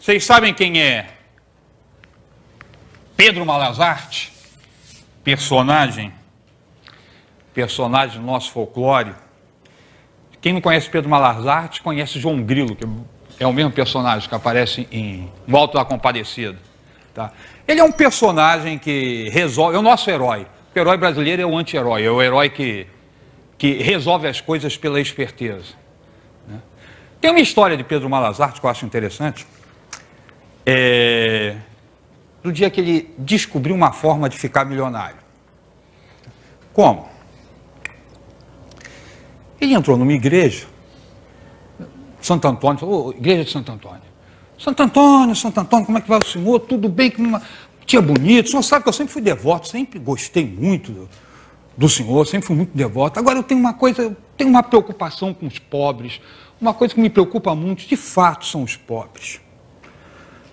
Vocês sabem quem é Pedro Malazarte? Personagem, personagem do nosso folclore. Quem não conhece Pedro Malazarte, conhece João Grilo, que é o mesmo personagem que aparece em O Alto da Compadecida. Tá? Ele é um personagem que resolve, é o nosso herói. O herói brasileiro é o anti-herói, é o herói que, que resolve as coisas pela esperteza. Né? Tem uma história de Pedro Malazarte que eu acho interessante é, do dia que ele descobriu uma forma de ficar milionário. Como? Ele entrou numa igreja, Santo Antônio, oh, igreja de Santo Antônio. Santo Antônio, Santo Antônio, como é que vai o senhor? Tudo bem? Que uma... Tia bonito, o senhor sabe que eu sempre fui devoto, sempre gostei muito do, do senhor, sempre fui muito devoto. Agora eu tenho uma coisa, eu tenho uma preocupação com os pobres, uma coisa que me preocupa muito, de fato são os pobres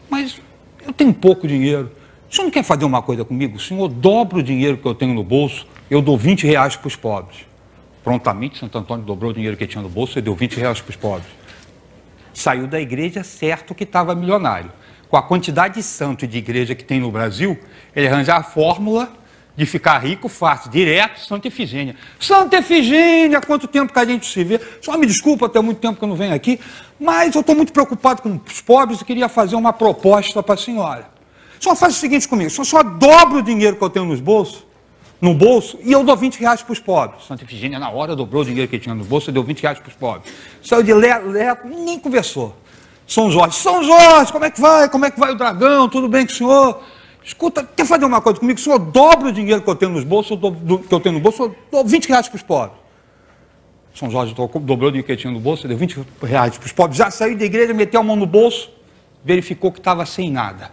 mas eu tenho pouco dinheiro. O senhor não quer fazer uma coisa comigo? O senhor dobra o dinheiro que eu tenho no bolso, eu dou 20 reais para os pobres. Prontamente, Santo Antônio dobrou o dinheiro que tinha no bolso e deu 20 reais para os pobres. Saiu da igreja certo que estava milionário. Com a quantidade de santo de igreja que tem no Brasil, ele arranjar a fórmula de ficar rico fácil, direto, Santa Efigênia. Santa Efigênia, quanto tempo que a gente se vê. Só me desculpa, tem muito tempo que eu não venho aqui, mas eu estou muito preocupado com os pobres e queria fazer uma proposta para a senhora. Só faz o seguinte comigo, só, só dobra o dinheiro que eu tenho nos bolsos, no bolso, e eu dou 20 reais para os pobres. Santa Efigênia, na hora, dobrou o dinheiro que tinha no bolso e deu 20 reais para os pobres. Saiu de leto, leto, nem conversou. São Jorge, São Jorge, como é que vai? Como é que vai o dragão? Tudo bem com o senhor? Escuta, quer fazer uma coisa comigo? Se eu dobro o dinheiro que eu tenho, nos bolsos, do, que eu tenho no bolso, eu dou 20 reais para os pobres. São Jorge dobrou o dinheiro que tinha no bolso, deu 20 reais para os pobres. Já saiu da igreja, meteu a mão no bolso, verificou que estava sem nada.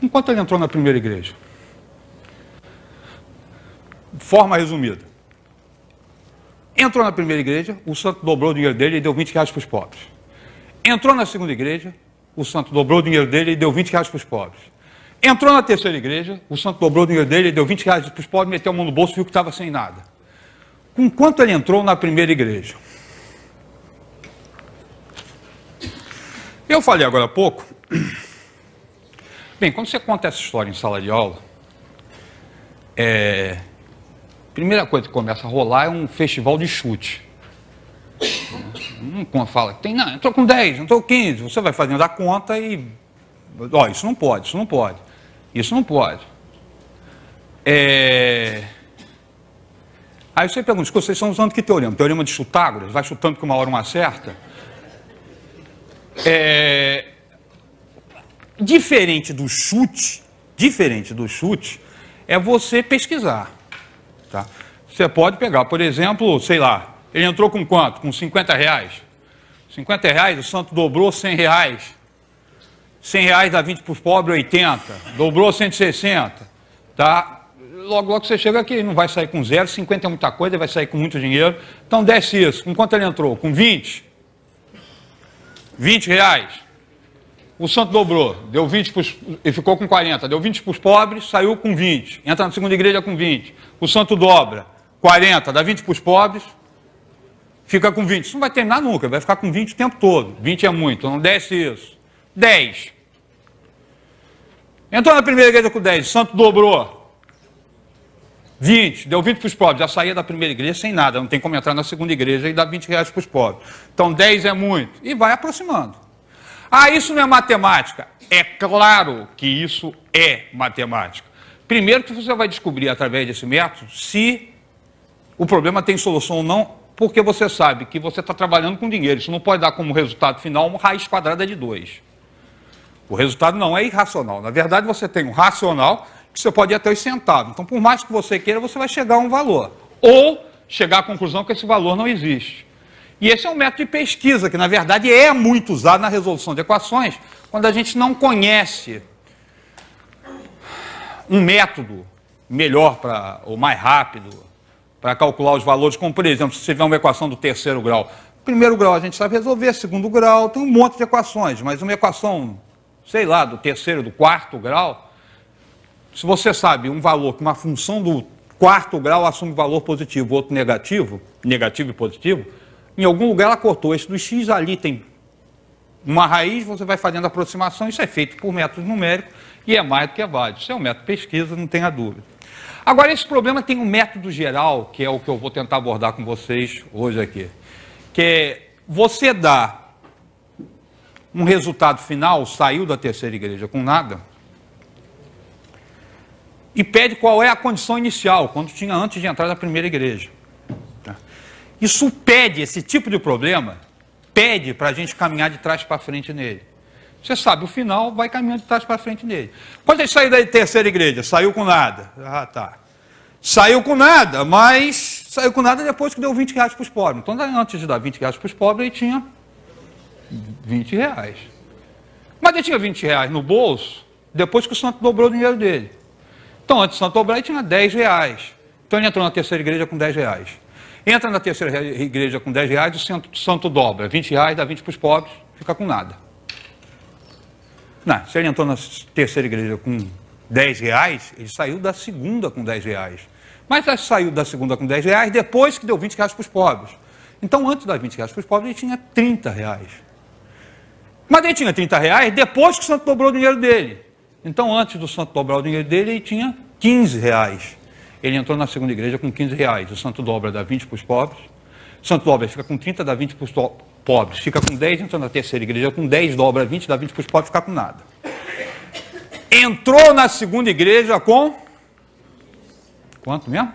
Enquanto ele entrou na primeira igreja? Forma resumida. Entrou na primeira igreja, o santo dobrou o dinheiro dele e deu 20 reais para os pobres. Entrou na segunda igreja, o santo dobrou o dinheiro dele e deu 20 reais para os pobres. Entrou na terceira igreja, o santo dobrou o dinheiro dele, deu 20 reais para os pobres, meteu a mão no bolso e viu que estava sem nada. Com quanto ele entrou na primeira igreja? Eu falei agora há pouco. Bem, quando você conta essa história em sala de aula, é, primeira coisa que começa a rolar é um festival de chute com a fala que tem, não, eu estou com 10, eu estou com 15, você vai fazendo a conta e. Ó, isso não pode, isso não pode. Isso não pode. É... Aí você pergunta, vocês estão usando que teorema? Teorema de Chutágoras? Vai chutando que uma hora uma certa? É... Diferente do chute, diferente do chute, é você pesquisar. Tá? Você pode pegar, por exemplo, sei lá, ele entrou com quanto? Com 50 reais. 50 reais, o santo dobrou 100 reais. 100 reais dá 20 para os pobres, 80. Dobrou 160. Tá? Logo, logo você chega aqui, não vai sair com zero, 50 é muita coisa, vai sair com muito dinheiro. Então desce isso. Com quanto ele entrou? Com 20? 20 reais. O santo dobrou, deu 20 pros, e ficou com 40. Deu 20 para os pobres, saiu com 20. Entra na segunda igreja com 20. O santo dobra, 40, dá 20 para os pobres, fica com 20. Isso não vai terminar nunca, vai ficar com 20 o tempo todo. 20 é muito, não desce isso. 10. Entrou na primeira igreja com 10, o santo dobrou. 20, deu 20 para os pobres, já saía da primeira igreja sem nada, não tem como entrar na segunda igreja e dar 20 reais para os pobres. Então 10 é muito, e vai aproximando. Ah, isso não é matemática. É claro que isso é matemática. Primeiro que você vai descobrir através desse método se o problema tem solução ou não porque você sabe que você está trabalhando com dinheiro. Isso não pode dar como resultado final uma raiz quadrada de 2. O resultado não é irracional. Na verdade, você tem um racional que você pode ir até os centavos. Então, por mais que você queira, você vai chegar a um valor. Ou chegar à conclusão que esse valor não existe. E esse é um método de pesquisa que, na verdade, é muito usado na resolução de equações, quando a gente não conhece um método melhor para ou mais rápido para calcular os valores, como por exemplo, se tiver uma equação do terceiro grau. Primeiro grau a gente sabe resolver, segundo grau, tem um monte de equações, mas uma equação, sei lá, do terceiro, do quarto grau, se você sabe um valor que uma função do quarto grau assume valor positivo, outro negativo, negativo e positivo, em algum lugar ela cortou esse do x, ali tem uma raiz, você vai fazendo aproximação, isso é feito por método numérico e é mais do que válido. Isso é um método de pesquisa, não tenha dúvida. Agora, esse problema tem um método geral, que é o que eu vou tentar abordar com vocês hoje aqui, que é você dá um resultado final, saiu da terceira igreja com nada, e pede qual é a condição inicial, quando tinha antes de entrar na primeira igreja. Tá? Isso pede, esse tipo de problema, pede para a gente caminhar de trás para frente nele. Você sabe o final, vai caminhando de trás para frente nele. Quando ele saiu da terceira igreja, saiu com nada. Ah, tá. Saiu com nada, mas saiu com nada depois que deu 20 reais para os pobres. Então, antes de dar 20 reais para os pobres, ele tinha 20 reais. Mas ele tinha 20 reais no bolso depois que o santo dobrou o dinheiro dele. Então, antes do santo dobrar, ele tinha 10 reais. Então, ele entrou na terceira igreja com 10 reais. Entra na terceira igreja com 10 reais, o santo, santo dobra. 20 reais, dá 20 para os pobres, fica com nada. Não, se ele entrou na terceira igreja com 10 reais, ele saiu da segunda com 10 reais. Mas já saiu da segunda com 10 reais depois que deu 20 reais para os pobres. Então, antes de dar 20 reais para os pobres, ele tinha 30 reais. Mas ele tinha 30 reais depois que o santo dobrou o dinheiro dele. Então, antes do santo dobrar o dinheiro dele, ele tinha 15 reais. Ele entrou na segunda igreja com 15 reais. O santo dobra dá 20 para os pobres. O santo dobra fica com 30, dá 20 para os pobres pobres, fica com 10, entra na terceira igreja com 10, dobra 20, dá 20 para os pobres, ficar com nada. Entrou na segunda igreja com. Quanto mesmo?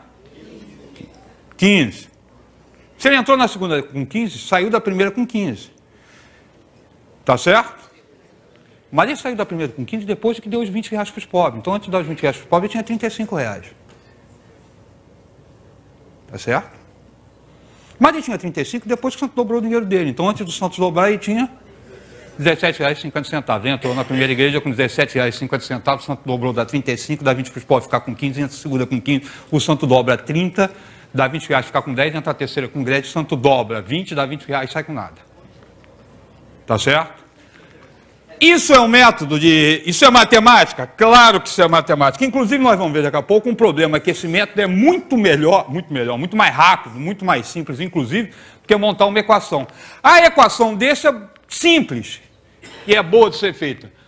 15. Se ele entrou na segunda com 15, saiu da primeira com 15. Tá certo? Mas ele saiu da primeira com 15 depois que deu os 20 reais para os pobres. Então, antes de dar os 20 reais para os pobres, ele tinha 35 reais. Tá certo? Mas ele tinha 35 depois que o Santos dobrou o dinheiro dele. Então, antes do Santos dobrar, ele tinha R$ 17,50. Ele entrou na primeira igreja com R$ 17,50. O Santo dobrou, dá 35, dá 20 para os pobres ficar com 15, entra a segunda com 15. O Santo dobra 30, dá 20 reais ficar com 10, entra a terceira com 10. O Santo dobra 20, dá 20 reais, sai com nada. Tá certo? Isso é um método de. Isso é matemática? Claro que isso é matemática. Inclusive, nós vamos ver daqui a pouco um problema: que esse método é muito melhor, muito melhor, muito mais rápido, muito mais simples, inclusive, do que montar uma equação. A equação desse é simples e é boa de ser feita.